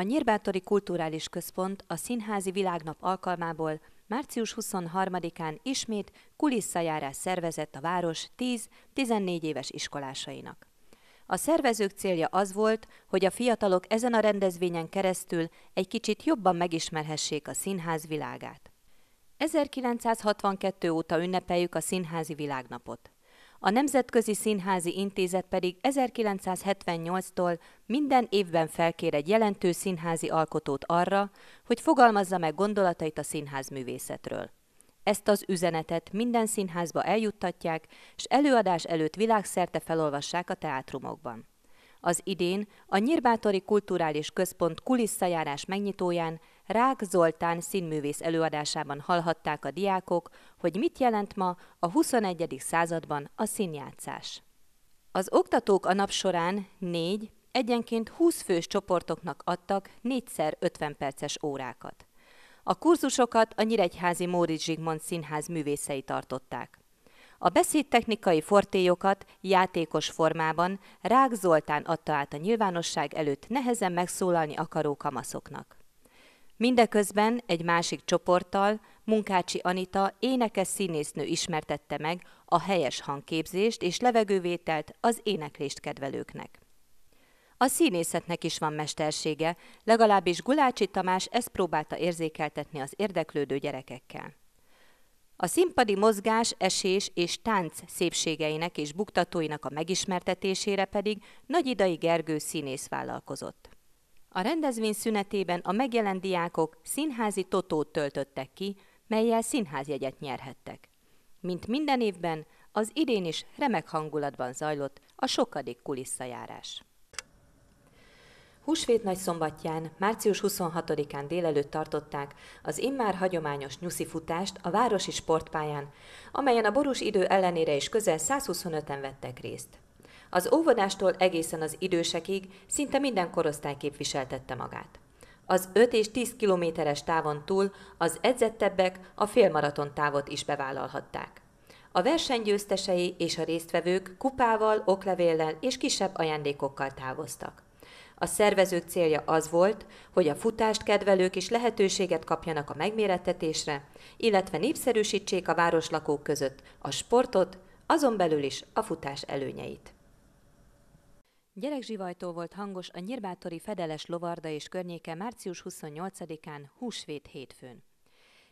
A Nyírbátori Kulturális Központ a Színházi Világnap alkalmából március 23-án ismét kulisszajárás szervezett a város 10-14 éves iskolásainak. A szervezők célja az volt, hogy a fiatalok ezen a rendezvényen keresztül egy kicsit jobban megismerhessék a színház világát. 1962 óta ünnepeljük a Színházi Világnapot a Nemzetközi Színházi Intézet pedig 1978-tól minden évben felkér egy jelentő színházi alkotót arra, hogy fogalmazza meg gondolatait a színházművészetről. Ezt az üzenetet minden színházba eljuttatják, és előadás előtt világszerte felolvassák a teátrumokban. Az idén a Nyírbátori Kulturális Központ kulisszajárás megnyitóján Rák Zoltán színművész előadásában hallhatták a diákok, hogy mit jelent ma a 21. században a színjátszás. Az oktatók a nap során négy, egyenként 20 fős csoportoknak adtak 4x50 perces órákat. A kurzusokat a Nyíregyházi Móricz Zsigmond Színház művészei tartották. A beszédtechnikai fortélyokat játékos formában Rák Zoltán adta át a nyilvánosság előtt nehezen megszólalni akaró kamaszoknak. Mindeközben egy másik csoporttal Munkácsi Anita énekes színésznő ismertette meg a helyes hangképzést és levegővételt az éneklést kedvelőknek. A színészetnek is van mestersége, legalábbis Gulácsi Tamás ezt próbálta érzékeltetni az érdeklődő gyerekekkel. A színpadi mozgás, esés és tánc szépségeinek és buktatóinak a megismertetésére pedig Nagy Idai Gergő színész vállalkozott. A rendezvény szünetében a megjelent diákok színházi totót töltöttek ki, melyel színházjegyet nyerhettek. Mint minden évben, az idén is remek hangulatban zajlott a sokadik kulisszajárás. Húsvét nagy szombatján, március 26-án délelőtt tartották az immár hagyományos nyuszi futást a városi sportpályán, amelyen a borús idő ellenére is közel 125-en vettek részt. Az óvodástól egészen az idősekig szinte minden korosztály képviseltette magát. Az 5 és 10 kilométeres távon túl az edzettebbek a félmaraton távot is bevállalhatták. A versenygyőztesei és a résztvevők kupával, oklevéllel és kisebb ajándékokkal távoztak. A szervezők célja az volt, hogy a futást kedvelők is lehetőséget kapjanak a megmérettetésre, illetve népszerűsítsék a városlakók között a sportot, azon belül is a futás előnyeit. Gyerekzsivajtó volt hangos a Nyírbátori Fedeles Lovarda és környéke március 28-án, húsvét hétfőn.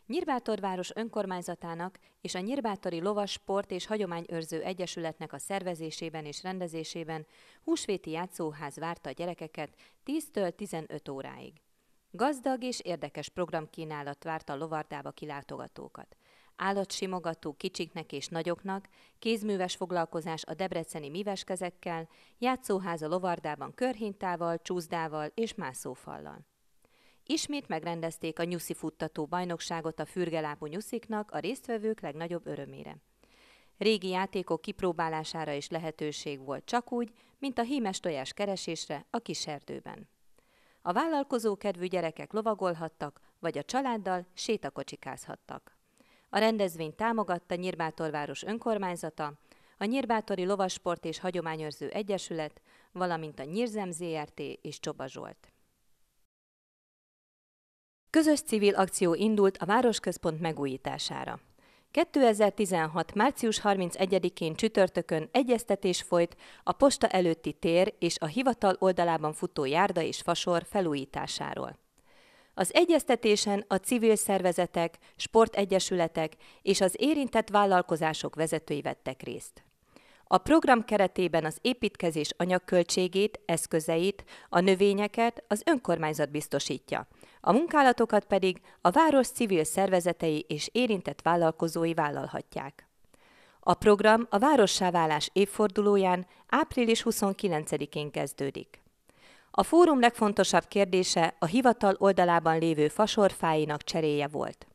Nyírbátorváros önkormányzatának és a Nyírbátori Lovas Sport és Hagyományőrző Egyesületnek a szervezésében és rendezésében húsvéti játszóház várta a gyerekeket 10-től 15 óráig. Gazdag és érdekes programkínálat várta a lovardába kilátogatókat állatsimogató kicsiknek és nagyoknak, kézműves foglalkozás a debreceni műveskezekkel, játszóház a lovardában körhintával, csúzdával és mászófallal. Ismét megrendezték a nyuszi futtató bajnokságot a fürgelápú nyusziknak a résztvevők legnagyobb örömére. Régi játékok kipróbálására is lehetőség volt csak úgy, mint a hímes tojás keresésre a kis erdőben. A vállalkozó kedvű gyerekek lovagolhattak, vagy a családdal sétakocsikázhattak. A rendezvényt támogatta Nyírbátorváros önkormányzata, a Nyírbátori Lovasport és Hagyományőrző Egyesület, valamint a Nyírzem ZRT és Csoba Zsolt. Közös civil akció indult a városközpont megújítására. 2016. március 31-én csütörtökön egyeztetés folyt a posta előtti tér és a hivatal oldalában futó járda és fasor felújításáról. Az egyeztetésen a civil szervezetek, sportegyesületek és az érintett vállalkozások vezetői vettek részt. A program keretében az építkezés anyagköltségét, eszközeit, a növényeket az önkormányzat biztosítja, a munkálatokat pedig a város civil szervezetei és érintett vállalkozói vállalhatják. A program a várossá évfordulóján április 29-én kezdődik. A fórum legfontosabb kérdése a hivatal oldalában lévő fasorfáinak cseréje volt.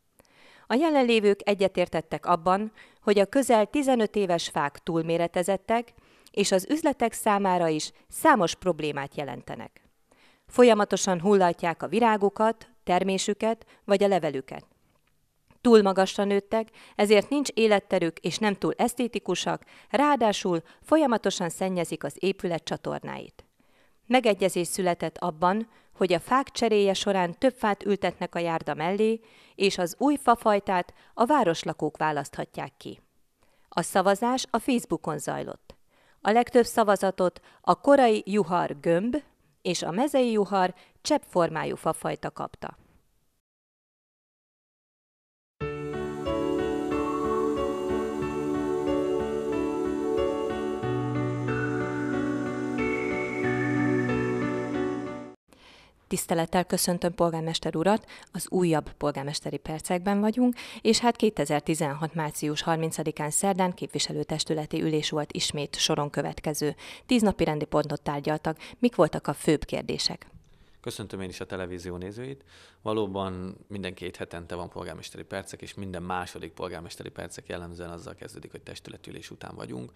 A jelenlévők egyetértettek abban, hogy a közel 15 éves fák túlméretezettek, és az üzletek számára is számos problémát jelentenek. Folyamatosan hullatják a virágokat, termésüket vagy a levelüket. Túl magasra nőttek, ezért nincs életterük és nem túl esztétikusak, ráadásul folyamatosan szennyezik az épület csatornáit. Megegyezés született abban, hogy a fák cseréje során több fát ültetnek a járda mellé, és az új fafajtát a városlakók választhatják ki. A szavazás a Facebookon zajlott. A legtöbb szavazatot a korai juhar gömb és a mezei juhar cseppformájú fafajta kapta. Tisztelettel köszöntöm polgármester urat, az újabb polgármesteri percekben vagyunk, és hát 2016. március 30-án szerdán képviselőtestületi ülés volt ismét soron következő. Tíz napi rendi pontot tárgyaltak, mik voltak a főbb kérdések? Köszöntöm én is a televízió nézőit. Valóban minden két hetente van polgármesteri percek, és minden második polgármesteri percek jellemzően azzal kezdődik, hogy testületülés után vagyunk.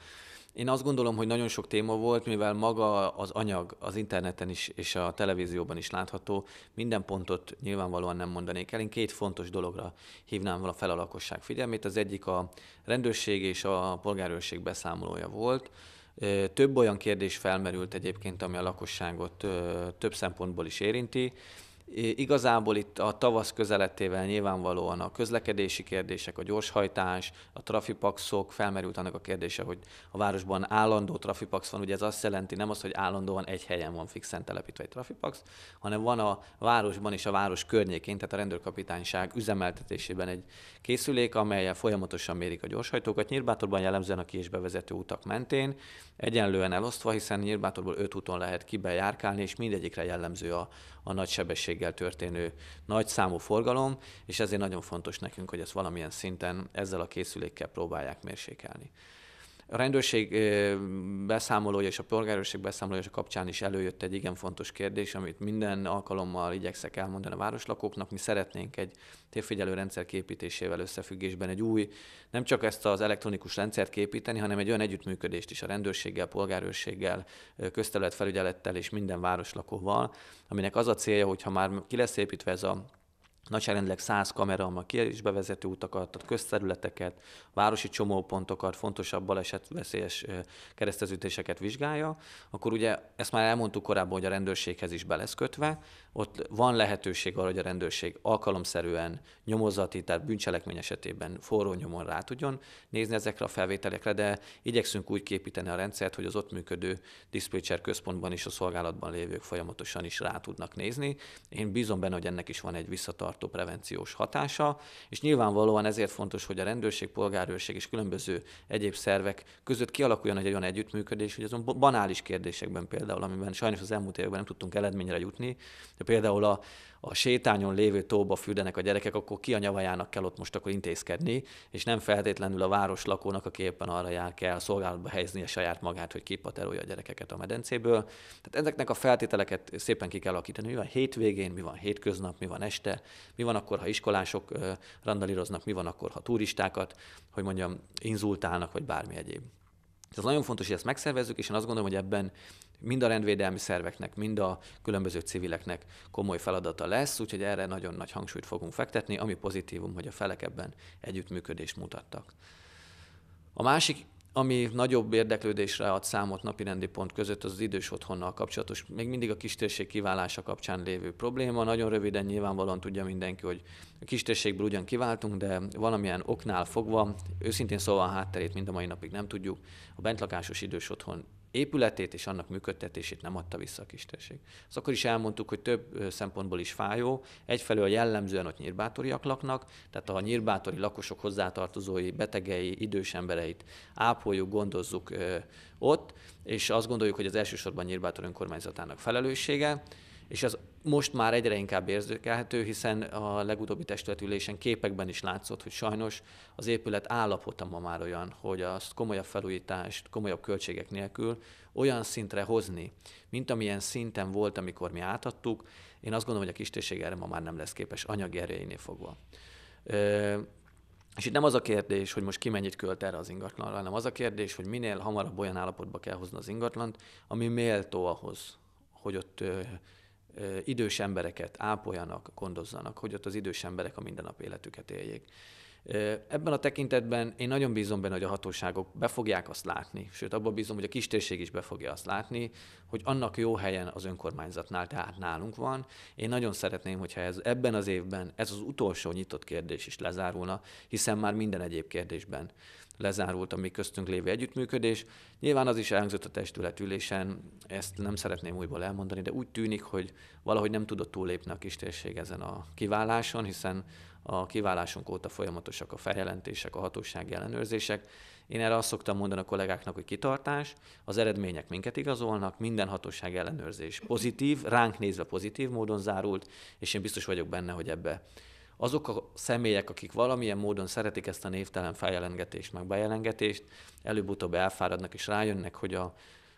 Én azt gondolom, hogy nagyon sok téma volt, mivel maga az anyag az interneten is és a televízióban is látható. Minden pontot nyilvánvalóan nem mondanék el. Én két fontos dologra hívnám fel a felalakosság figyelmét. Az egyik a rendőrség és a polgárőrség beszámolója volt több olyan kérdés felmerült egyébként, ami a lakosságot több szempontból is érinti. Igazából itt a tavasz közeletével nyilvánvalóan a közlekedési kérdések, a gyorshajtás, a trafipaxok, felmerült annak a kérdése, hogy a városban állandó trafipax van, ugye ez azt jelenti nem az, hogy állandóan egy helyen van fixen telepítve egy trafipax, hanem van a városban és a város környékén, tehát a rendőrkapitányság üzemeltetésében egy készülék, amelyel folyamatosan mérik a gyorshajtókat, Nyírbátorban jellemzően a ki és bevezető utak mentén, egyenlően elosztva, hiszen Nyírbátorból öt úton lehet kibejárkálni, és mindegyikre jellemző a, a nagy sebességgel történő nagy számú forgalom, és ezért nagyon fontos nekünk, hogy ezt valamilyen szinten ezzel a készülékkel próbálják mérsékelni. A rendőrség beszámolója és a polgárőrség beszámolója kapcsán is előjött egy igen fontos kérdés, amit minden alkalommal igyekszek elmondani a városlakóknak. Mi szeretnénk egy térfigyelő rendszer képítésével összefüggésben egy új, nem csak ezt az elektronikus rendszert képíteni, hanem egy olyan együttműködést is a rendőrséggel, polgárőrséggel, közterületfelügyelettel és minden városlakóval, aminek az a célja, hogy ha már ki lesz építve ez a nagyságrendileg 100 kamera, a ki- is bevezető utakat, tehát közterületeket, városi csomópontokat, fontosabb baleset veszélyes kereszteződéseket vizsgálja, akkor ugye ezt már elmondtuk korábban, hogy a rendőrséghez is beleszkötve, ott van lehetőség arra, hogy a rendőrség alkalomszerűen nyomozati, tehát bűncselekmény esetében forró nyomon rá tudjon nézni ezekre a felvételekre, de igyekszünk úgy képíteni a rendszert, hogy az ott működő diszpécser központban is a szolgálatban lévők folyamatosan is rá tudnak nézni. Én bízom benne, hogy ennek is van egy visszatartó prevenciós hatása, és nyilvánvalóan ezért fontos, hogy a rendőrség, polgárőrség és különböző egyéb szervek között kialakuljon egy olyan együttműködés, hogy azon banális kérdésekben például, amiben sajnos az elmúlt években nem tudtunk eredményre jutni, de például a, a sétányon lévő tóba fürdenek a gyerekek, akkor ki a nyavajának kell ott most akkor intézkedni, és nem feltétlenül a város lakónak, aki éppen arra jár kell szolgálatba helyezni a saját magát, hogy kipaterolja a gyerekeket a medencéből. Tehát ezeknek a feltételeket szépen ki kell alakítani. Mi van hétvégén, mi van hétköznap, mi van este, mi van akkor, ha iskolások randalíroznak, mi van akkor, ha turistákat, hogy mondjam, inzultálnak, vagy bármi egyéb. Ez nagyon fontos, hogy ezt megszervezzük, és én azt gondolom, hogy ebben mind a rendvédelmi szerveknek, mind a különböző civileknek komoly feladata lesz, úgyhogy erre nagyon nagy hangsúlyt fogunk fektetni, ami pozitívum, hogy a felek ebben együttműködést mutattak. A másik ami nagyobb érdeklődésre ad számot rendi pont között, az, az idős otthonnal kapcsolatos, még mindig a kistérség kiválása kapcsán lévő probléma. Nagyon röviden nyilvánvalóan tudja mindenki, hogy a kistérségből ugyan kiváltunk, de valamilyen oknál fogva, őszintén szóval a hátterét mind a mai napig nem tudjuk, a bentlakásos idős otthon épületét és annak működtetését nem adta vissza a kistérség. Ezt akkor is elmondtuk, hogy több szempontból is fájó. Egyfelől jellemzően ott nyírbátoriak laknak, tehát a nyírbátori lakosok hozzátartozói, betegei, idős embereit ápoljuk, gondozzuk ott, és azt gondoljuk, hogy az elsősorban nyírbátor önkormányzatának felelőssége és az most már egyre inkább érzékelhető, hiszen a legutóbbi testületülésen képekben is látszott, hogy sajnos az épület állapota ma már olyan, hogy azt komolyabb felújítást, komolyabb költségek nélkül olyan szintre hozni, mint amilyen szinten volt, amikor mi átadtuk, én azt gondolom, hogy a kistérség erre ma már nem lesz képes anyagi erejénél fogva. Ö, és itt nem az a kérdés, hogy most ki mennyit költ erre az ingatlanra, hanem az a kérdés, hogy minél hamarabb olyan állapotba kell hozni az ingatlant, ami méltó ahhoz, hogy ott idős embereket ápoljanak, gondozzanak, hogy ott az idős emberek a mindennapi életüket éljék. Ebben a tekintetben én nagyon bízom benne, hogy a hatóságok be fogják azt látni, sőt abban bízom, hogy a kistérség is be fogja azt látni, hogy annak jó helyen az önkormányzatnál, tehát nálunk van. Én nagyon szeretném, hogyha ez, ebben az évben ez az utolsó nyitott kérdés is lezárulna, hiszen már minden egyéb kérdésben lezárult a mi köztünk lévő együttműködés. Nyilván az is elhangzott a ülésen, ezt nem szeretném újból elmondani, de úgy tűnik, hogy valahogy nem tudott túllépni a kistérség ezen a kiváláson, hiszen a kiválásunk óta folyamatosak a feljelentések, a hatósági ellenőrzések. Én erre azt szoktam mondani a kollégáknak, hogy kitartás, az eredmények minket igazolnak, minden hatóság ellenőrzés pozitív, ránk nézve pozitív módon zárult, és én biztos vagyok benne, hogy ebbe azok a személyek, akik valamilyen módon szeretik ezt a névtelen feljelengetést, meg bejelengetést, előbb-utóbb elfáradnak és rájönnek, hogy a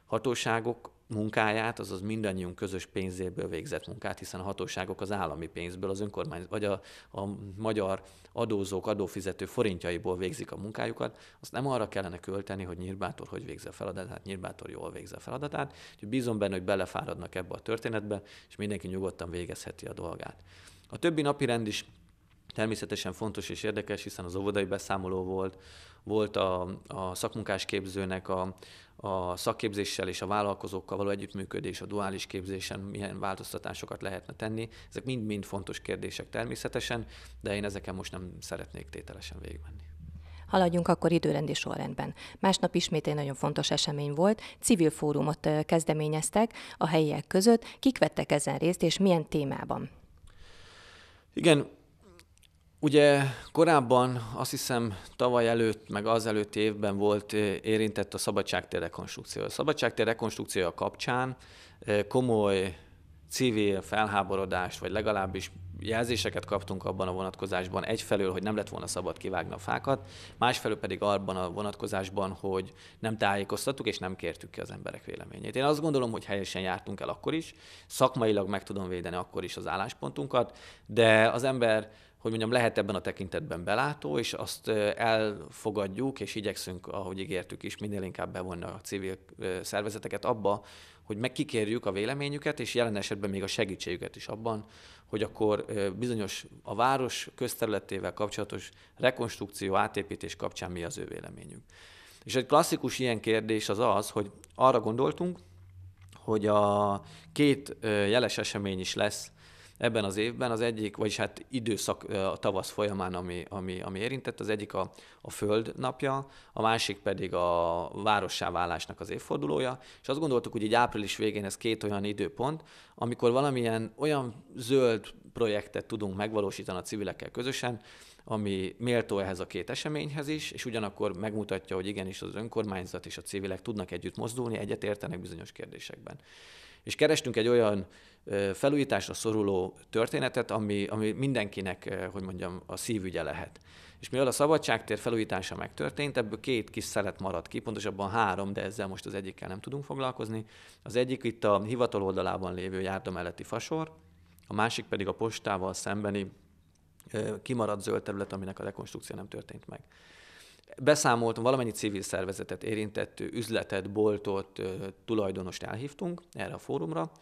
hatóságok munkáját, azaz mindannyiunk közös pénzéből végzett munkát, hiszen a hatóságok az állami pénzből, az önkormány, vagy a, a magyar adózók, adófizető forintjaiból végzik a munkájukat, azt nem arra kellene költeni, hogy Nyírbátor hogy végzi a feladatát, Nyírbátor jól végzi a feladatát, úgyhogy bízom benne, hogy belefáradnak ebbe a történetbe, és mindenki nyugodtan végezheti a dolgát. A többi napi rend is Természetesen fontos és érdekes, hiszen az óvodai beszámoló volt, volt a, a képzőnek a, a szakképzéssel és a vállalkozókkal való együttműködés, a duális képzésen milyen változtatásokat lehetne tenni. Ezek mind-mind fontos kérdések természetesen, de én ezeken most nem szeretnék tételesen végigmenni. Haladjunk akkor időrendi sorrendben. Másnap ismét egy nagyon fontos esemény volt, civil fórumot kezdeményeztek a helyiek között. Kik vettek ezen részt, és milyen témában? Igen, Ugye korábban, azt hiszem tavaly előtt, meg az előtt évben volt eh, érintett a szabadságtér rekonstrukció. A szabadságtér rekonstrukciója kapcsán eh, komoly civil felháborodást, vagy legalábbis jelzéseket kaptunk abban a vonatkozásban, egyfelől, hogy nem lett volna szabad kivágni a fákat, másfelől pedig abban a vonatkozásban, hogy nem tájékoztattuk és nem kértük ki az emberek véleményét. Én azt gondolom, hogy helyesen jártunk el akkor is, szakmailag meg tudom védeni akkor is az álláspontunkat, de az ember hogy mondjam, lehet ebben a tekintetben belátó, és azt elfogadjuk, és igyekszünk, ahogy ígértük is, minél inkább bevonni a civil szervezeteket abba, hogy megkikérjük a véleményüket, és jelen esetben még a segítségüket is abban, hogy akkor bizonyos a város közterületével kapcsolatos rekonstrukció, átépítés kapcsán mi az ő véleményük. És egy klasszikus ilyen kérdés az az, hogy arra gondoltunk, hogy a két jeles esemény is lesz, ebben az évben az egyik, vagyis hát időszak a tavasz folyamán, ami, ami, ami érintett, az egyik a, a Föld napja, a másik pedig a várossá válásnak az évfordulója, és azt gondoltuk, hogy egy április végén ez két olyan időpont, amikor valamilyen olyan zöld projektet tudunk megvalósítani a civilekkel közösen, ami méltó ehhez a két eseményhez is, és ugyanakkor megmutatja, hogy igenis az önkormányzat és a civilek tudnak együtt mozdulni, egyetértenek bizonyos kérdésekben. És kerestünk egy olyan felújításra szoruló történetet, ami, ami mindenkinek, hogy mondjam, a szívügye lehet. És mivel a szabadságtér felújítása megtörtént, ebből két kis szelet maradt ki, pontosabban három, de ezzel most az egyikkel nem tudunk foglalkozni. Az egyik itt a hivatal oldalában lévő járda melletti fasor, a másik pedig a postával szembeni kimaradt zöld terület, aminek a rekonstrukció nem történt meg beszámoltunk, valamennyi civil szervezetet érintett, üzletet, boltot, tulajdonost elhívtunk erre a fórumra,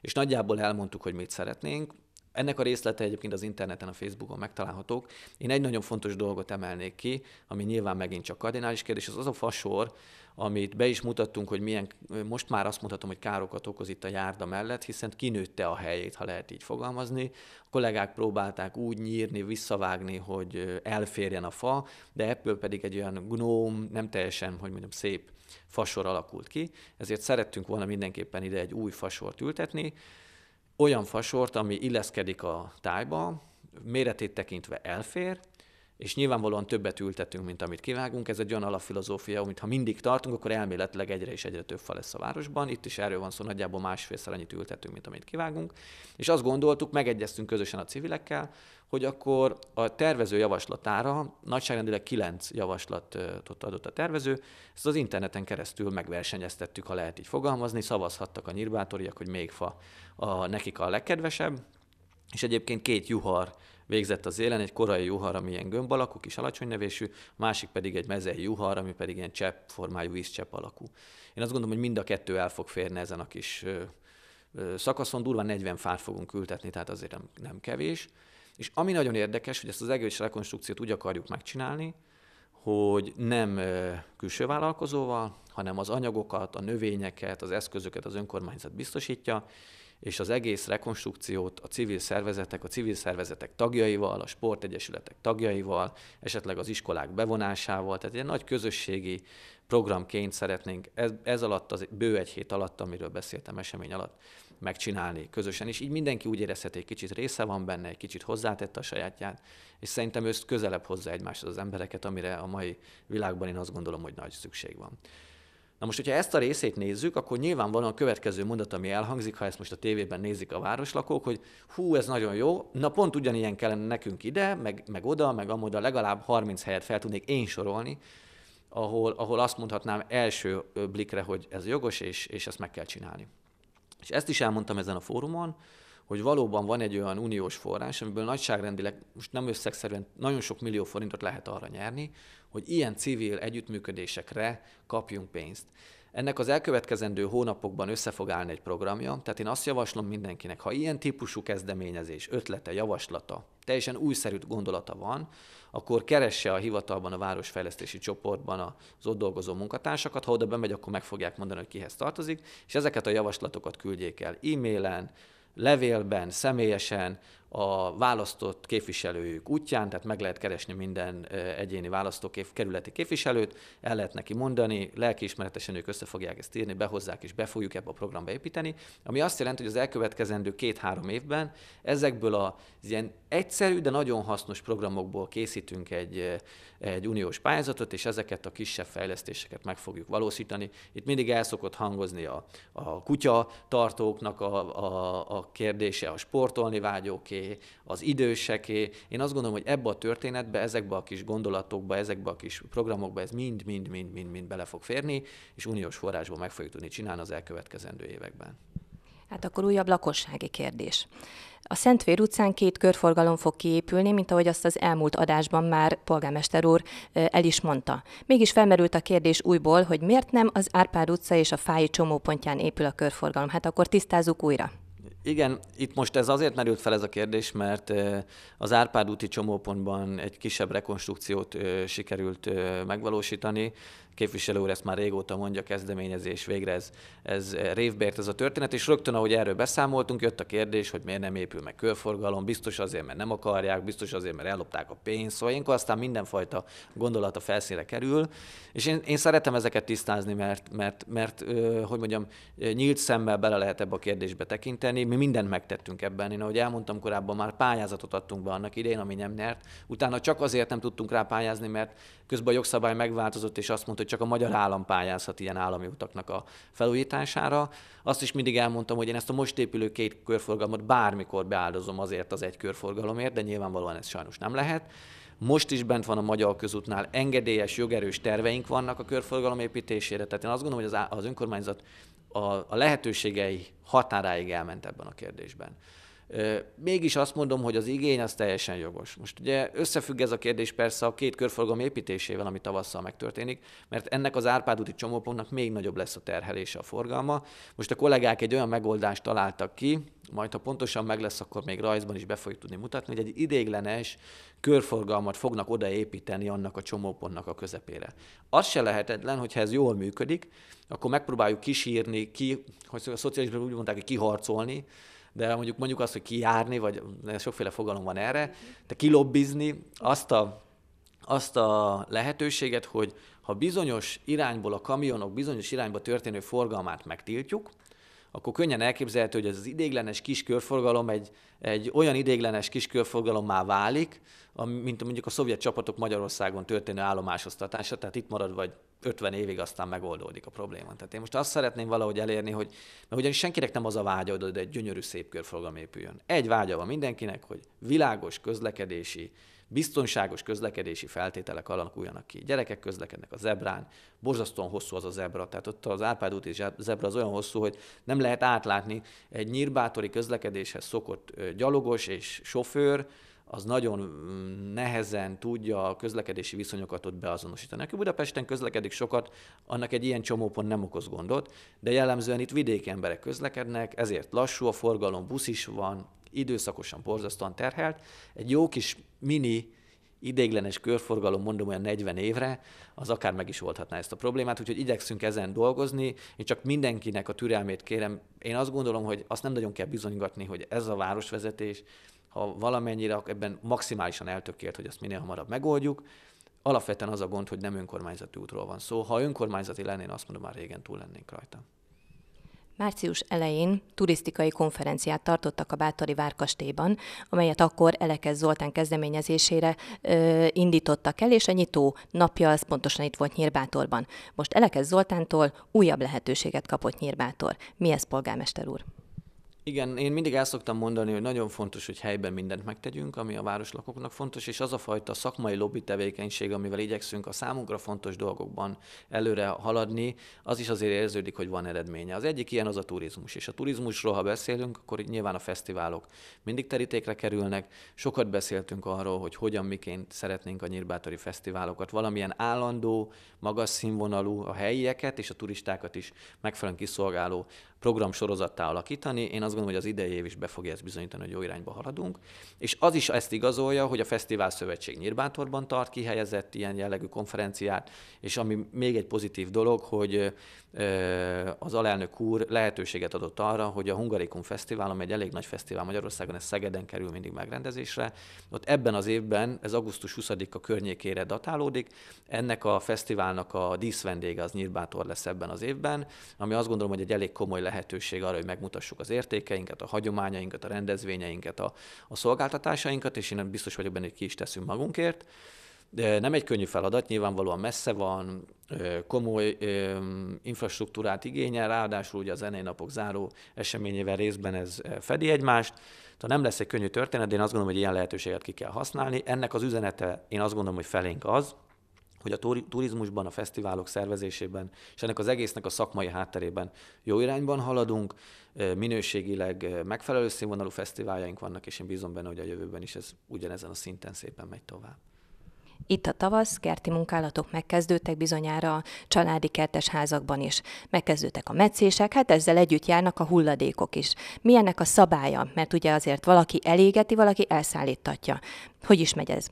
és nagyjából elmondtuk, hogy mit szeretnénk. Ennek a részlete egyébként az interneten, a Facebookon megtalálhatók. Én egy nagyon fontos dolgot emelnék ki, ami nyilván megint csak kardinális kérdés, az az a fasor, amit be is mutattunk, hogy milyen, most már azt mutatom, hogy károkat okoz itt a járda mellett, hiszen kinőtte a helyét, ha lehet így fogalmazni. A kollégák próbálták úgy nyírni, visszavágni, hogy elférjen a fa, de ebből pedig egy olyan gnóm, nem teljesen, hogy mondjam, szép fasor alakult ki, ezért szerettünk volna mindenképpen ide egy új fasort ültetni, olyan fasort, ami illeszkedik a tájba, méretét tekintve elfér, és nyilvánvalóan többet ültetünk, mint amit kivágunk. Ez egy olyan alapfilozófia, amit ha mindig tartunk, akkor elméletileg egyre és egyre több fa lesz a városban. Itt is erről van szó, nagyjából másfélszer annyit ültetünk, mint amit kivágunk. És azt gondoltuk, megegyeztünk közösen a civilekkel, hogy akkor a tervező javaslatára nagyságrendileg kilenc javaslatot adott a tervező, ezt az interneten keresztül megversenyeztettük, ha lehet így fogalmazni, szavazhattak a nyírbátoriak, hogy még fa a, nekik a legkedvesebb, és egyébként két juhar végzett az élen egy korai juhar, ami ilyen gömb alakú, kis alacsony nevésű, másik pedig egy mezei juhar, ami pedig ilyen csepp formájú vízcsepp alakú. Én azt gondolom, hogy mind a kettő el fog férni ezen a kis szakaszon, durva 40 fát fogunk ültetni, tehát azért nem, nem kevés. És ami nagyon érdekes, hogy ezt az egész rekonstrukciót úgy akarjuk megcsinálni, hogy nem külső vállalkozóval, hanem az anyagokat, a növényeket, az eszközöket az önkormányzat biztosítja, és az egész rekonstrukciót a civil szervezetek, a civil szervezetek tagjaival, a sportegyesületek tagjaival, esetleg az iskolák bevonásával, tehát egy nagy közösségi programként szeretnénk ez, ez alatt, az bő egy hét alatt, amiről beszéltem esemény alatt, megcsinálni közösen, és így mindenki úgy érezheti, egy kicsit része van benne, egy kicsit hozzátette a sajátját, és szerintem őszt közelebb hozza egymáshoz az embereket, amire a mai világban én azt gondolom, hogy nagy szükség van. Na most, hogyha ezt a részét nézzük, akkor nyilván van a következő mondat, ami elhangzik, ha ezt most a tévében nézik a városlakók, hogy hú, ez nagyon jó, na pont ugyanilyen kellene nekünk ide, meg, meg oda, meg amoda, legalább 30 helyet fel tudnék én sorolni, ahol, ahol azt mondhatnám első blikre, hogy ez jogos, és, és ezt meg kell csinálni. És ezt is elmondtam ezen a fórumon, hogy valóban van egy olyan uniós forrás, amiből nagyságrendileg, most nem összegszerűen, nagyon sok millió forintot lehet arra nyerni, hogy ilyen civil együttműködésekre kapjunk pénzt. Ennek az elkövetkezendő hónapokban össze fog állni egy programja, tehát én azt javaslom mindenkinek, ha ilyen típusú kezdeményezés, ötlete, javaslata, teljesen újszerű gondolata van, akkor keresse a hivatalban, a városfejlesztési csoportban az ott dolgozó munkatársakat, ha oda bemegy, akkor meg fogják mondani, hogy kihez tartozik, és ezeket a javaslatokat küldjék el e-mailen, levélben, személyesen a választott képviselőjük útján, tehát meg lehet keresni minden egyéni választókép, kerületi képviselőt, el lehet neki mondani, lelkiismeretesen ők össze fogják ezt írni, behozzák és be fogjuk ebbe a programba építeni, ami azt jelenti, hogy az elkövetkezendő két-három évben ezekből a ilyen egyszerű, de nagyon hasznos programokból készítünk egy, eh, egy uniós pályázatot, és ezeket a kisebb fejlesztéseket meg fogjuk valósítani. Itt mindig el szokott hangozni a, a kutya tartóknak a, a, a kérdése, a sportolni vágyóké, az időseké. Én azt gondolom, hogy ebbe a történetbe, ezekbe a kis gondolatokba, ezekbe a kis programokba ez mind-mind-mind-mind bele fog férni, és uniós forrásból meg fogjuk tudni csinálni az elkövetkezendő években. Hát akkor újabb lakossági kérdés. A Szentvér utcán két körforgalom fog kiépülni, mint ahogy azt az elmúlt adásban már polgármester úr el is mondta. Mégis felmerült a kérdés újból, hogy miért nem az Árpád utca és a Fáji csomópontján épül a körforgalom. Hát akkor tisztázzuk újra. Igen, itt most ez azért merült fel ez a kérdés, mert az Árpád úti csomópontban egy kisebb rekonstrukciót sikerült megvalósítani, képviselő úr ezt már régóta mondja, kezdeményezés, végre ez, ez révbért ez a történet, és rögtön, ahogy erről beszámoltunk, jött a kérdés, hogy miért nem épül meg körforgalom, biztos azért, mert nem akarják, biztos azért, mert ellopták a pénzt, szóval ilyenkor aztán mindenfajta gondolat a felszínre kerül, és én, én szeretem ezeket tisztázni, mert, mert, mert hogy mondjam, nyílt szemmel bele lehet ebbe a kérdésbe tekinteni, mi mindent megtettünk ebben, én ahogy elmondtam korábban, már pályázatot adtunk be annak idején, ami nem nyert, utána csak azért nem tudtunk rá pályázni, mert közben a jogszabály megváltozott, és azt mondta, csak a magyar állam pályázhat ilyen állami utaknak a felújítására. Azt is mindig elmondtam, hogy én ezt a most épülő két körforgalmat bármikor beáldozom azért az egy körforgalomért, de nyilvánvalóan ez sajnos nem lehet. Most is bent van a Magyar Közútnál, engedélyes, jogerős terveink vannak a körforgalom építésére, tehát én azt gondolom, hogy az, az önkormányzat a, a lehetőségei határáig elment ebben a kérdésben. Mégis azt mondom, hogy az igény az teljesen jogos. Most ugye összefügg ez a kérdés persze a két körforgalom építésével, ami tavasszal megtörténik, mert ennek az Árpád úti csomópontnak még nagyobb lesz a terhelése a forgalma. Most a kollégák egy olyan megoldást találtak ki, majd ha pontosan meg lesz, akkor még rajzban is be fogjuk tudni mutatni, hogy egy idéglenes körforgalmat fognak odaépíteni annak a csomópontnak a közepére. Az se lehetetlen, hogyha ez jól működik, akkor megpróbáljuk kisírni, ki, hogy a szociális úgy mondták, hogy kiharcolni de mondjuk mondjuk azt, hogy kijárni, vagy sokféle fogalom van erre, de kilobbizni azt a, azt a lehetőséget, hogy ha bizonyos irányból a kamionok bizonyos irányba történő forgalmát megtiltjuk, akkor könnyen elképzelhető, hogy az idéglenes kis körforgalom egy, egy olyan idéglenes kis körforgalommá válik, mint mondjuk a szovjet csapatok Magyarországon történő állomásoztatása, tehát itt marad vagy 50 évig aztán megoldódik a probléma. Tehát én most azt szeretném valahogy elérni, hogy, mert ugyanis senkinek nem az a vágya, hogy egy gyönyörű szép körforgalom épüljön. Egy vágya van mindenkinek, hogy világos közlekedési, biztonságos közlekedési feltételek alakuljanak ki. Gyerekek közlekednek a zebrán, borzasztóan hosszú az a zebra, tehát ott az Árpád úti zebra az olyan hosszú, hogy nem lehet átlátni egy nyírbátori közlekedéshez szokott gyalogos és sofőr, az nagyon mm, nehezen tudja a közlekedési viszonyokat ott beazonosítani. Aki Budapesten közlekedik sokat, annak egy ilyen csomópont nem okoz gondot, de jellemzően itt vidéki emberek közlekednek, ezért lassú a forgalom, busz is van, időszakosan borzasztóan terhelt. Egy jó kis mini ideiglenes körforgalom, mondom olyan 40 évre, az akár meg is oldhatná ezt a problémát, úgyhogy igyekszünk ezen dolgozni. Én csak mindenkinek a türelmét kérem. Én azt gondolom, hogy azt nem nagyon kell bizonygatni, hogy ez a városvezetés, ha valamennyire ebben maximálisan eltökélt, hogy azt minél hamarabb megoldjuk. Alapvetően az a gond, hogy nem önkormányzati útról van szó. ha önkormányzati lennél, azt mondom, már régen túl lennénk rajta. Március elején turisztikai konferenciát tartottak a Bátori Várkastélyban, amelyet akkor Elekez Zoltán kezdeményezésére ö, indítottak el, és a nyitó napja az pontosan itt volt Nyírbátorban. Most Elekez Zoltántól újabb lehetőséget kapott Nyírbátor. Mi ez, polgármester úr? Igen, én mindig el szoktam mondani, hogy nagyon fontos, hogy helyben mindent megtegyünk, ami a városlakóknak fontos, és az a fajta szakmai lobby tevékenység, amivel igyekszünk a számunkra fontos dolgokban előre haladni, az is azért érződik, hogy van eredménye. Az egyik ilyen az a turizmus, és a turizmusról, ha beszélünk, akkor nyilván a fesztiválok mindig terítékre kerülnek. Sokat beszéltünk arról, hogy hogyan, miként szeretnénk a nyírbátori fesztiválokat valamilyen állandó, magas színvonalú, a helyieket és a turistákat is megfelelően kiszolgáló programsorozattá alakítani. Én azt gondolom, hogy az idei év is be fogja ezt bizonyítani, hogy jó irányba haladunk. És az is ezt igazolja, hogy a Fesztivál Szövetség Nyírbátorban tart kihelyezett ilyen jellegű konferenciát, és ami még egy pozitív dolog, hogy az alelnök úr lehetőséget adott arra, hogy a Hungarikum Fesztivál, ami egy elég nagy fesztivál Magyarországon, ez Szegeden kerül mindig megrendezésre, ott ebben az évben, ez augusztus 20-a környékére datálódik, ennek a fesztiválnak a díszvendége az Nyírbátor lesz ebben az évben, ami azt gondolom, hogy egy elég komoly lehetőség arra, hogy megmutassuk az értékeinket, a hagyományainkat, a rendezvényeinket, a, a szolgáltatásainkat, és én biztos vagyok benne, hogy ki is teszünk magunkért. Nem egy könnyű feladat, nyilvánvalóan messze van, komoly infrastruktúrát igényel, ráadásul ugye a zenei napok záró eseményével részben ez fedi egymást. Tehát nem lesz egy könnyű történet, de én azt gondolom, hogy ilyen lehetőséget ki kell használni. Ennek az üzenete, én azt gondolom, hogy felénk az, hogy a turizmusban, a fesztiválok szervezésében és ennek az egésznek a szakmai hátterében jó irányban haladunk, minőségileg megfelelő színvonalú fesztiváljaink vannak, és én bízom benne, hogy a jövőben is ez ugyanezen a szinten szépen megy tovább. Itt a tavasz, kerti munkálatok megkezdődtek bizonyára családi kertes házakban is. Megkezdődtek a meccések, hát ezzel együtt járnak a hulladékok is. Mi ennek a szabálya? Mert ugye azért valaki elégeti, valaki elszállítatja. Hogy is megy ez?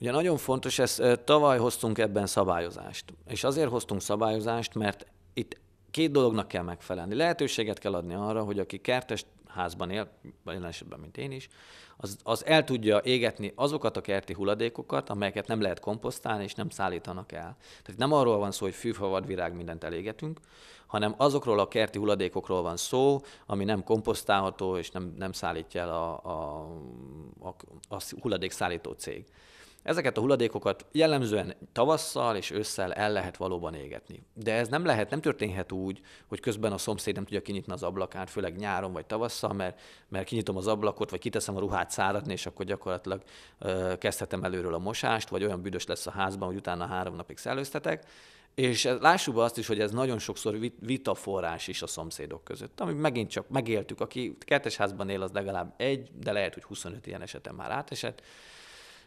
Ugye nagyon fontos, ez, tavaly hoztunk ebben szabályozást. És azért hoztunk szabályozást, mert itt két dolognak kell megfelelni. Lehetőséget kell adni arra, hogy aki kertes házban él, jelen esetben, mint én is, az, az el tudja égetni azokat a kerti hulladékokat, amelyeket nem lehet komposztálni és nem szállítanak el. Tehát nem arról van szó, hogy fűfavad virág mindent elégetünk, hanem azokról a kerti hulladékokról van szó, ami nem komposztálható és nem, nem szállítja el a, a, a, a hulladékszállító cég. Ezeket a hulladékokat jellemzően tavasszal és ősszel el lehet valóban égetni. De ez nem lehet, nem történhet úgy, hogy közben a szomszéd nem tudja kinyitni az ablakát, főleg nyáron vagy tavasszal, mert, mert kinyitom az ablakot, vagy kiteszem a ruhát száradni, és akkor gyakorlatilag ö, kezdhetem előről a mosást, vagy olyan büdös lesz a házban, hogy utána három napig szellőztetek. És lássuk be azt is, hogy ez nagyon sokszor vita forrás is a szomszédok között, ami megint csak megéltük, aki házban él, az legalább egy, de lehet, hogy 25 ilyen esetem már átesett,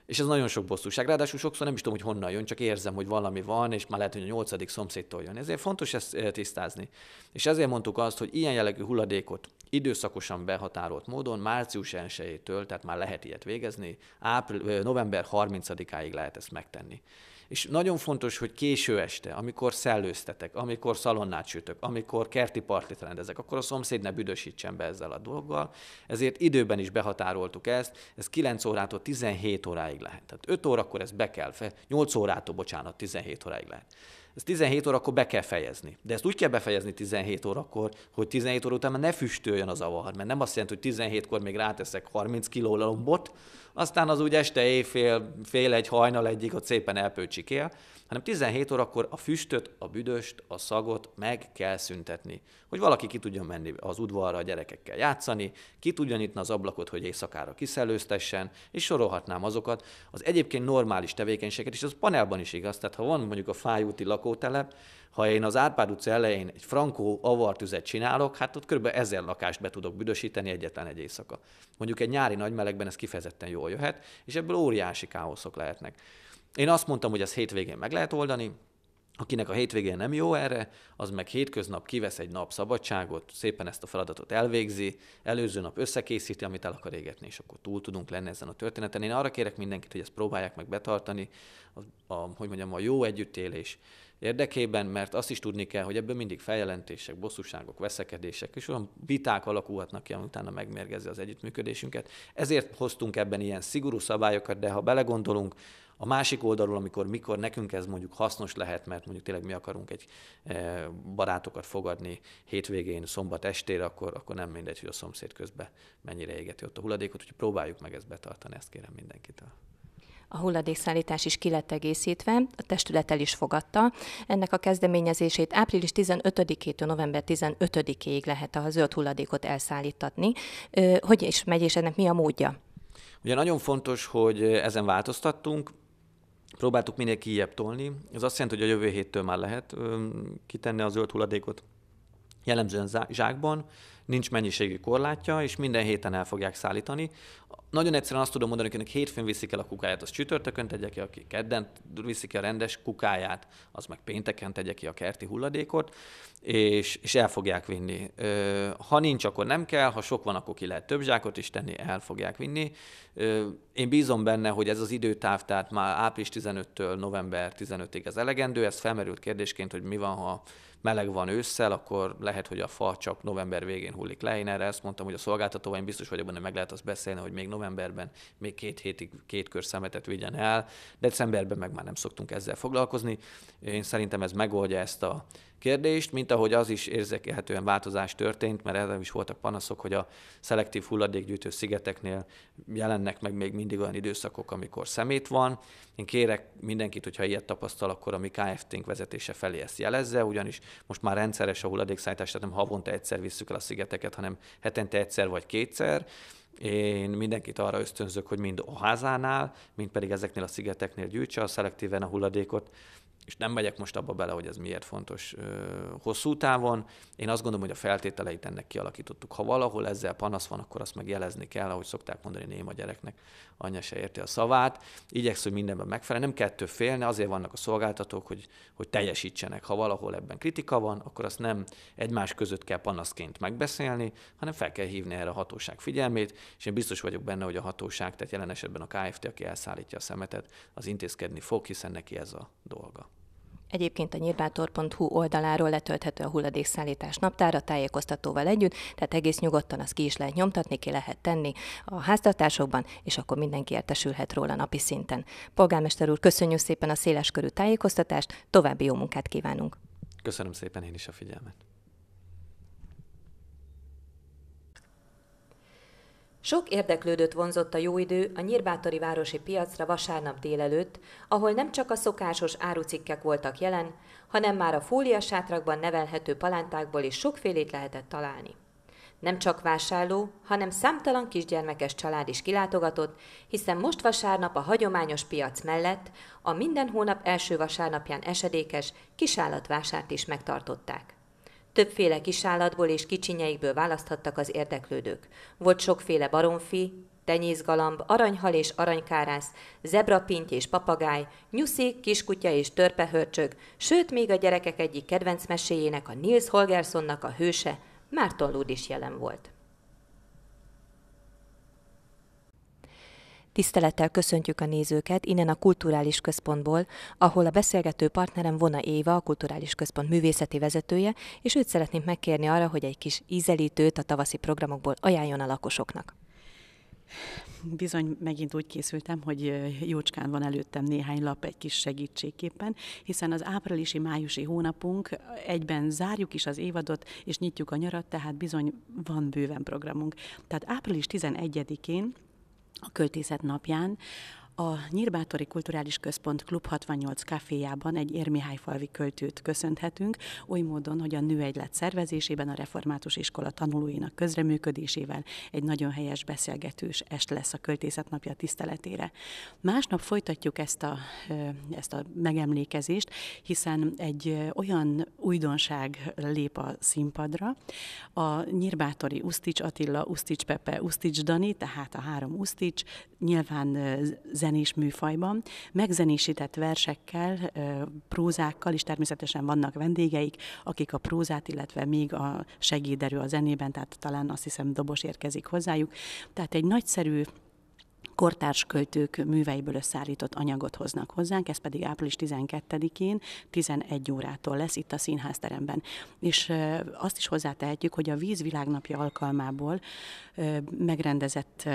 és ez nagyon sok bosszúság. Ráadásul sokszor nem is tudom, hogy honnan jön, csak érzem, hogy valami van, és már lehet, hogy a nyolcadik szomszédtól jön. Ezért fontos ezt eh, tisztázni. És ezért mondtuk azt, hogy ilyen jellegű hulladékot időszakosan behatárolt módon március 1 tehát már lehet ilyet végezni, ápril, eh, november 30-áig lehet ezt megtenni. És nagyon fontos, hogy késő este, amikor szellőztetek, amikor szalonnát sütök, amikor kerti partit rendezek, akkor a szomszéd ne büdösítsen be ezzel a dolggal. Ezért időben is behatároltuk ezt, ez 9 órától 17 óráig lehet. Tehát 5 órakor ez be kell, 8 órától, bocsánat, 17 óráig lehet. Ezt 17 órakor be kell fejezni. De ezt úgy kell befejezni 17 órakor, hogy 17 óra után már ne füstöljön az avar, mert nem azt jelenti, hogy 17-kor még ráteszek 30 kiló lombot, aztán az úgy este éjfél, fél egy hajnal egyik ott szépen elpőcsikél, hanem 17 órakor a füstöt, a büdöst, a szagot meg kell szüntetni, hogy valaki ki tudjon menni az udvarra a gyerekekkel játszani, ki tudjon nyitni az ablakot, hogy éjszakára kiszelőztessen, és sorolhatnám azokat az egyébként normális tevékenységet, és az panelban is igaz, tehát ha van mondjuk a fájúti lakótelep, ha én az Árpád utca elején egy frankó avartüzet csinálok, hát ott kb. ezer lakást be tudok büdösíteni egyetlen egy éjszaka. Mondjuk egy nyári nagy melegben ez kifejezetten jól jöhet, és ebből óriási káoszok lehetnek. Én azt mondtam, hogy ezt hétvégén meg lehet oldani, Akinek a hétvégén nem jó erre, az meg hétköznap kivesz egy nap szabadságot, szépen ezt a feladatot elvégzi, előző nap összekészíti, amit el akar égetni, és akkor túl tudunk lenni ezen a történeten. Én arra kérek mindenkit, hogy ezt próbálják meg betartani, a, a, hogy mondjam, a jó együttélés, érdekében, mert azt is tudni kell, hogy ebből mindig feljelentések, bosszúságok, veszekedések, és olyan viták alakulhatnak ki, ami utána megmérgezi az együttműködésünket. Ezért hoztunk ebben ilyen szigorú szabályokat, de ha belegondolunk, a másik oldalról, amikor mikor nekünk ez mondjuk hasznos lehet, mert mondjuk tényleg mi akarunk egy eh, barátokat fogadni hétvégén, szombat estére, akkor, akkor nem mindegy, hogy a szomszéd közben mennyire égeti ott a hulladékot, úgyhogy próbáljuk meg ezt betartani, ezt kérem mindenkitől a hulladékszállítás is ki lett egészítve, a testület el is fogadta. Ennek a kezdeményezését április 15-től november 15-ig lehet a zöld hulladékot elszállítatni. Hogy is megy, és ennek mi a módja? Ugye nagyon fontos, hogy ezen változtattunk, próbáltuk minél kijebb tolni. Ez azt jelenti, hogy a jövő héttől már lehet kitenni a zöld hulladékot jellemzően zsákban, nincs mennyiségű korlátja, és minden héten el fogják szállítani. Nagyon egyszerűen azt tudom mondani, hogy akinek hétfőn viszik el a kukáját, az csütörtökön tegye ki, aki kedden viszik el a rendes kukáját, az meg pénteken tegye ki a kerti hulladékot, és, és el fogják vinni. Ha nincs, akkor nem kell, ha sok van, akkor ki lehet több zsákot is tenni, el fogják vinni. Én bízom benne, hogy ez az időtáv, tehát már április 15-től november 15-ig ez elegendő, ez felmerült kérdésként, hogy mi van, ha meleg van ősszel, akkor lehet, hogy a fa csak november végén hullik le. Én erre ezt mondtam, hogy a szolgáltató, én biztos vagyok benne, meg lehet azt beszélni, hogy még novemberben még két hétig két kör szemetet vigyen el, decemberben meg már nem szoktunk ezzel foglalkozni. Én szerintem ez megoldja ezt a kérdést, mint ahogy az is érzékelhetően változás történt, mert erre is voltak panaszok, hogy a szelektív hulladékgyűjtő szigeteknél jelennek meg még mindig olyan időszakok, amikor szemét van. Én kérek mindenkit, hogyha ilyet tapasztal, akkor a mi KFT-nk vezetése felé ezt jelezze, ugyanis most már rendszeres a hulladékszállítás, tehát nem havonta egyszer visszük el a szigeteket, hanem hetente egyszer vagy kétszer. Én mindenkit arra ösztönzök, hogy mind a házánál, mind pedig ezeknél a szigeteknél gyűjtse a szelektíven a hulladékot, és nem megyek most abba bele, hogy ez miért fontos ö, hosszú távon. Én azt gondolom, hogy a feltételeit ennek kialakítottuk. Ha valahol ezzel panasz van, akkor azt megjelezni kell, ahogy szokták mondani néma gyereknek, anyja se érti a szavát. Igyeksz, hogy mindenben megfelel. Nem kettő félne, azért vannak a szolgáltatók, hogy, hogy teljesítsenek. Ha valahol ebben kritika van, akkor azt nem egymás között kell panaszként megbeszélni, hanem fel kell hívni erre a hatóság figyelmét, és én biztos vagyok benne, hogy a hatóság, tehát jelen esetben a KFT, aki elszállítja a szemetet, az intézkedni fog, hiszen neki ez a dolga. Egyébként a nyírbátor.hu oldaláról letölthető a hulladékszállítás naptára tájékoztatóval együtt, tehát egész nyugodtan azt ki is lehet nyomtatni, ki lehet tenni a háztartásokban, és akkor mindenki értesülhet róla napi szinten. Polgármester úr, köszönjük szépen a széleskörű tájékoztatást, további jó munkát kívánunk! Köszönöm szépen én is a figyelmet! Sok érdeklődött vonzott a jó idő a Nyírbátori városi piacra vasárnap délelőtt, ahol nem csak a szokásos árucikkek voltak jelen, hanem már a fóliasátrakban nevelhető palántákból is sokfélét lehetett találni. Nem csak vásárló, hanem számtalan kisgyermekes család is kilátogatott, hiszen most vasárnap a hagyományos piac mellett a minden hónap első vasárnapján esedékes kisállatvásárt is megtartották. Többféle kisállatból és kicsinyeikből választhattak az érdeklődők. Volt sokféle baromfi, tenyészgalamb, aranyhal és aranykárász, zebrapinty és papagáj, nyuszi, kiskutya és törpehörcsög, sőt még a gyerekek egyik kedvenc meséjének, a Nils Holgerssonnak a hőse, Márton Lúd is jelen volt. Tisztelettel köszöntjük a nézőket innen a Kulturális Központból, ahol a beszélgető partnerem Vona Éva, a Kulturális Központ művészeti vezetője, és őt szeretném megkérni arra, hogy egy kis ízelítőt a tavaszi programokból ajánljon a lakosoknak. Bizony, megint úgy készültem, hogy jócskán van előttem néhány lap egy kis segítségképpen, hiszen az áprilisi-májusi hónapunk egyben zárjuk is az évadot, és nyitjuk a nyarat, tehát bizony van bőven programunk. Tehát április 11-én a költészet napján, a Nyírbátori Kulturális Központ Klub 68 kaféjában egy érmihályfalvi költőt köszönhetünk, oly módon, hogy a nőegylet szervezésében a református iskola tanulóinak közreműködésével egy nagyon helyes beszélgetős est lesz a költészet napja tiszteletére. Másnap folytatjuk ezt a, ezt a megemlékezést, hiszen egy olyan újdonság lép a színpadra. A Nyírbátori Usztics Attila, Usztics Pepe, Usztics Dani, tehát a három Usztics, nyilván zen zenés műfajban, megzenésített versekkel, prózákkal, és természetesen vannak vendégeik, akik a prózát, illetve még a segéderő a zenében, tehát talán azt hiszem dobos érkezik hozzájuk. Tehát egy nagyszerű kortárs költők műveiből összeállított anyagot hoznak hozzánk, ez pedig április 12-én 11 órától lesz itt a színházteremben. És azt is hozzátehetjük, hogy a Vízvilágnapja alkalmából megrendezett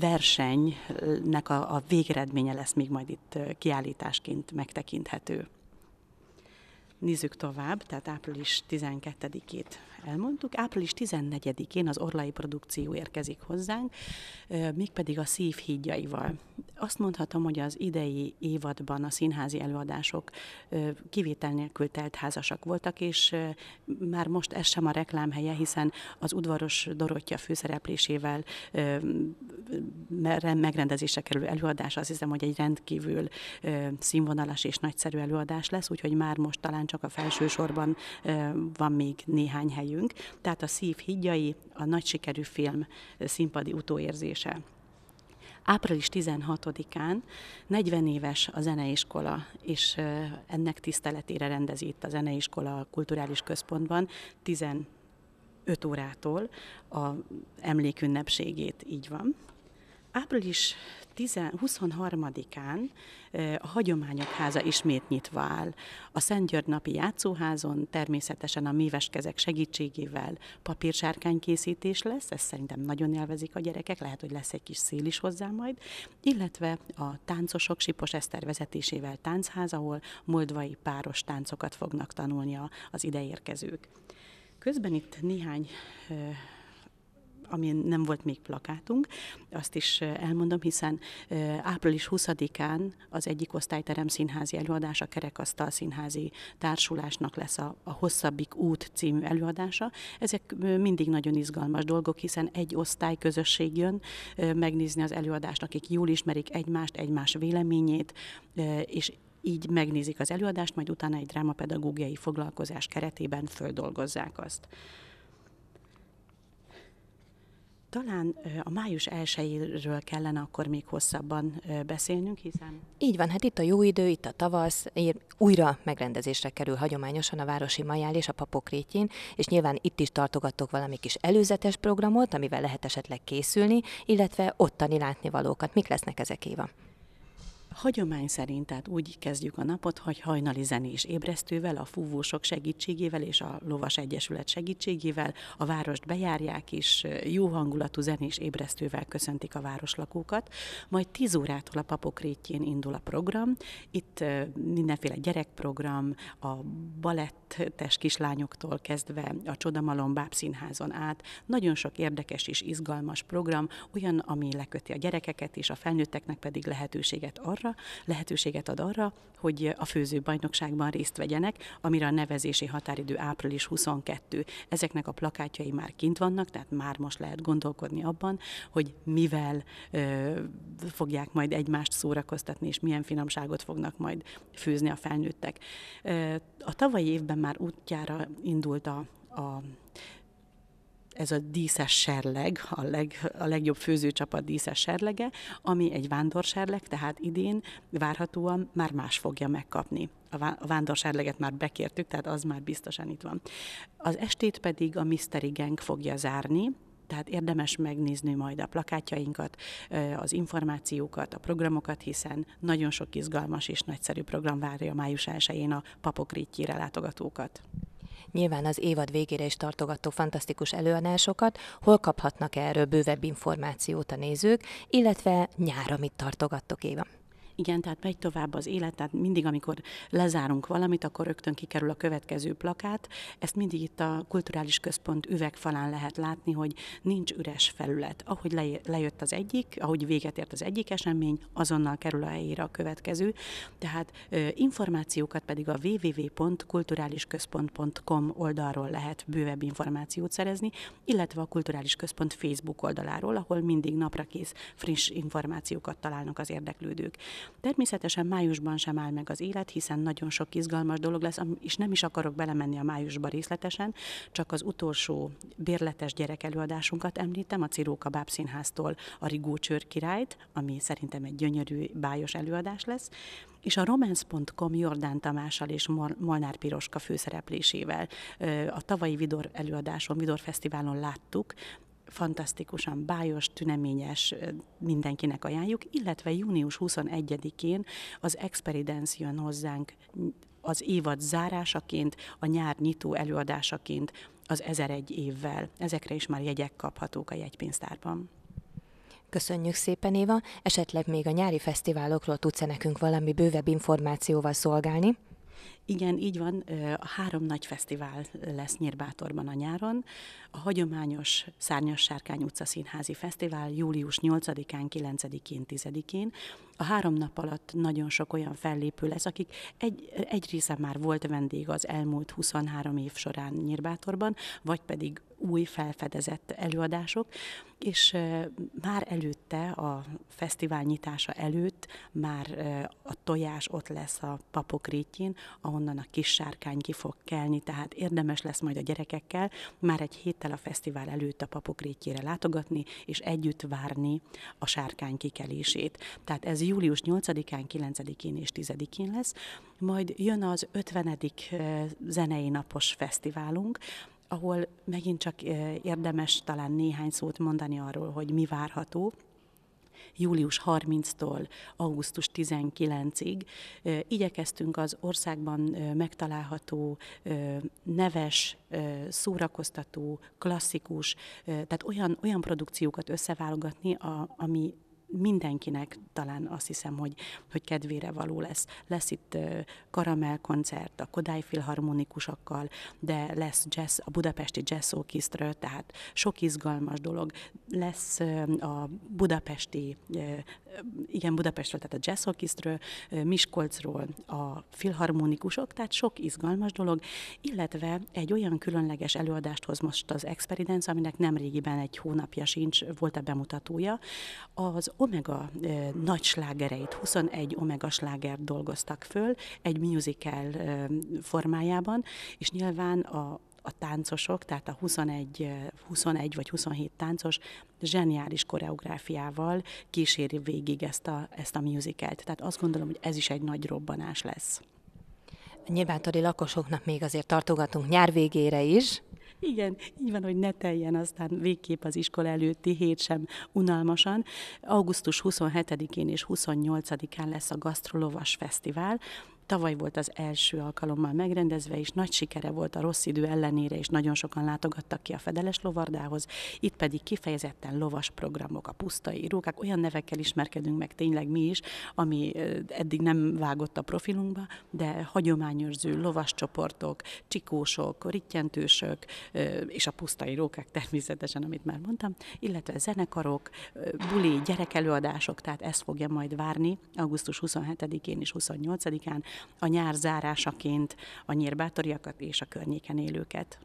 versenynek a, a végeredménye lesz még majd itt kiállításként megtekinthető. Nézzük tovább, tehát április 12-ét elmondtuk. Április 14-én az Orlai produkció érkezik hozzánk, mégpedig a szív hídjaival. Azt mondhatom, hogy az idei évadban a színházi előadások kivétel nélkül telt házasak voltak, és már most ez sem a reklámhelye, hiszen az udvaros Dorottya főszereplésével megrendezésre kerül előadás. Azt hiszem, hogy egy rendkívül színvonalas és nagyszerű előadás lesz, úgyhogy már most talán csak a felsősorban van még néhány helyünk. Tehát a szív Higgyai a nagy sikerű film színpadi utóérzése április 16-án 40 éves a zeneiskola, és ennek tiszteletére rendezi itt a zeneiskola a kulturális központban 15 órától a emlékünnepségét, így van. Április 23-án a Hagyományok Háza ismét nyitva áll. A Szent György napi játszóházon természetesen a méves kezek segítségével készítés lesz, ezt szerintem nagyon élvezik a gyerekek, lehet, hogy lesz egy kis szél is hozzá majd, illetve a táncosok Sipos Eszter vezetésével táncház, ahol moldvai páros táncokat fognak tanulni az ideérkezők. Közben itt néhány amin nem volt még plakátunk, azt is elmondom, hiszen április 20-án az egyik osztályterem színházi előadása, Kerekasztal Színházi Társulásnak lesz a, a Hosszabbik út című előadása. Ezek mindig nagyon izgalmas dolgok, hiszen egy osztály közösség jön megnézni az előadást, akik jól ismerik egymást, egymás véleményét, és így megnézik az előadást, majd utána egy drámapedagógiai foglalkozás keretében földolgozzák azt. Talán a május 1 kellene akkor még hosszabban beszélnünk, hiszen... Így van, hát itt a jó idő, itt a tavasz, újra megrendezésre kerül hagyományosan a Városi Majál és a papok rétjén, és nyilván itt is tartogattok valami kis előzetes programot, amivel lehet esetleg készülni, illetve ottani látnivalókat. Mik lesznek ezek, Éva? Hagyomány szerint tehát úgy kezdjük a napot, hogy hajnali zenés ébresztővel, a fúvósok segítségével és a Lovas Egyesület segítségével a várost bejárják, és jó hangulatú zenés ébresztővel köszöntik a városlakókat. Majd 10 órától a papok rétjén indul a program. Itt mindenféle gyerekprogram, a balettes kislányoktól kezdve a Csodamalom Bábszínházon át. Nagyon sok érdekes és izgalmas program, olyan, ami leköti a gyerekeket, és a felnőtteknek pedig lehetőséget arra, játékosokra lehetőséget ad arra, hogy a főzőbajnokságban részt vegyenek, amire a nevezési határidő április 22. Ezeknek a plakátjai már kint vannak, tehát már most lehet gondolkodni abban, hogy mivel ö, fogják majd egymást szórakoztatni, és milyen finomságot fognak majd főzni a felnőttek. A tavalyi évben már útjára indult a, a ez a díszes serleg, a, leg, a legjobb főzőcsapat díszes serlege, ami egy vándorserleg, tehát idén várhatóan már más fogja megkapni a vándorserleget már bekértük, tehát az már biztosan itt van. Az estét pedig a Mystery Gang fogja zárni, tehát érdemes megnézni majd a plakátjainkat, az információkat, a programokat, hiszen nagyon sok izgalmas és nagyszerű program várja május 1 a papok látogatókat nyilván az évad végére is tartogató fantasztikus előadásokat, hol kaphatnak erről bővebb információt a nézők, illetve nyára mit tartogattok éva? igen, tehát megy tovább az élet, tehát mindig, amikor lezárunk valamit, akkor rögtön kikerül a következő plakát. Ezt mindig itt a kulturális központ üvegfalán lehet látni, hogy nincs üres felület. Ahogy lejött az egyik, ahogy véget ért az egyik esemény, azonnal kerül a helyére a következő. Tehát információkat pedig a www.kulturálisközpont.com oldalról lehet bővebb információt szerezni, illetve a Kulturális Központ Facebook oldaláról, ahol mindig naprakész friss információkat találnak az érdeklődők. Természetesen májusban sem áll meg az élet, hiszen nagyon sok izgalmas dolog lesz, és nem is akarok belemenni a májusba részletesen, csak az utolsó bérletes gyerek előadásunkat említem, a Ciróka Bábszínháztól a Rigó Csőr királyt, ami szerintem egy gyönyörű, bájos előadás lesz, és a romance.com Jordán Tamással és Molnár Piroska főszereplésével a tavalyi Vidor előadáson, Vidor Fesztiválon láttuk, fantasztikusan bájos, tüneményes, mindenkinek ajánljuk, illetve június 21-én az Experidence jön hozzánk az évad zárásaként, a nyár nyitó előadásaként az 1001 évvel. Ezekre is már jegyek kaphatók a jegypénztárban. Köszönjük szépen, Éva. Esetleg még a nyári fesztiválokról tudsz -e nekünk valami bővebb információval szolgálni? Igen, így van. A három nagy fesztivál lesz Nyírbátorban a nyáron. A hagyományos Szárnyas Sárkány utca színházi fesztivál július 8-án, 9-én, 10-én. A három nap alatt nagyon sok olyan fellépő lesz, akik egy, egy része már volt vendég az elmúlt 23 év során Nyírbátorban, vagy pedig új felfedezett előadások, és már előtte, a fesztivál nyitása előtt már a tojás ott lesz a papok ahol ahonnan a kis sárkány ki fog kelni, tehát érdemes lesz majd a gyerekekkel már egy héttel a fesztivál előtt a papokrétjére látogatni, és együtt várni a sárkány kikelését. Tehát ez július 8-án, 9-én és 10-én lesz, majd jön az 50. zenei napos fesztiválunk, ahol megint csak érdemes talán néhány szót mondani arról, hogy mi várható, július 30-tól augusztus 19-ig. Igyekeztünk az országban megtalálható neves, szórakoztató, klasszikus, tehát olyan, olyan produkciókat összeválogatni, ami mindenkinek talán azt hiszem, hogy, hogy kedvére való lesz. Lesz itt karamel koncert a Kodály filharmonikusokkal, de lesz jazz, a budapesti jazz Orchestra, tehát sok izgalmas dolog. Lesz a budapesti, igen, Budapestről, tehát a jazz Orchestra, Miskolcról a filharmonikusok, tehát sok izgalmas dolog, illetve egy olyan különleges előadást hoz most az Experience, aminek nem régiben egy hónapja sincs, volt a bemutatója, az Omega eh, nagy slágereit, 21 Omega slágert dolgoztak föl egy musical eh, formájában, és nyilván a, a táncosok, tehát a 21, 21 eh, vagy 27 táncos zseniális koreográfiával kíséri végig ezt a, ezt a musicalt. Tehát azt gondolom, hogy ez is egy nagy robbanás lesz. Nyilvántori lakosoknak még azért tartogatunk nyár végére is, igen, így van, hogy ne teljen aztán végképp az iskola előtti hét sem unalmasan. Augusztus 27-én és 28-án lesz a Gasztrolovas Fesztivál, Tavaly volt az első alkalommal megrendezve, és nagy sikere volt a rossz idő ellenére, és nagyon sokan látogattak ki a Fedeles Lovardához. Itt pedig kifejezetten lovas programok, a pusztai rókák, olyan nevekkel ismerkedünk meg tényleg mi is, ami eddig nem vágott a profilunkba, de hagyományőrző lovas csoportok, csikósok, rittyentősök, és a pusztai rókák természetesen, amit már mondtam, illetve zenekarok, buli, gyerekelőadások, tehát ezt fogja majd várni augusztus 27-én és 28-án a nyár zárásaként a nyírbátoriakat és a környéken élőket.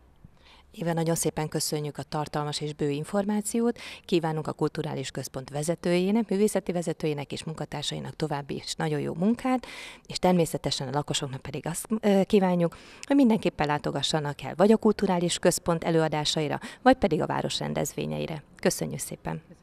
Éve nagyon szépen köszönjük a tartalmas és bő információt, kívánunk a Kulturális Központ vezetőjének, művészeti vezetőjének és munkatársainak további is nagyon jó munkát, és természetesen a lakosoknak pedig azt kívánjuk, hogy mindenképpen látogassanak el vagy a Kulturális Központ előadásaira, vagy pedig a város rendezvényeire. Köszönjük szépen!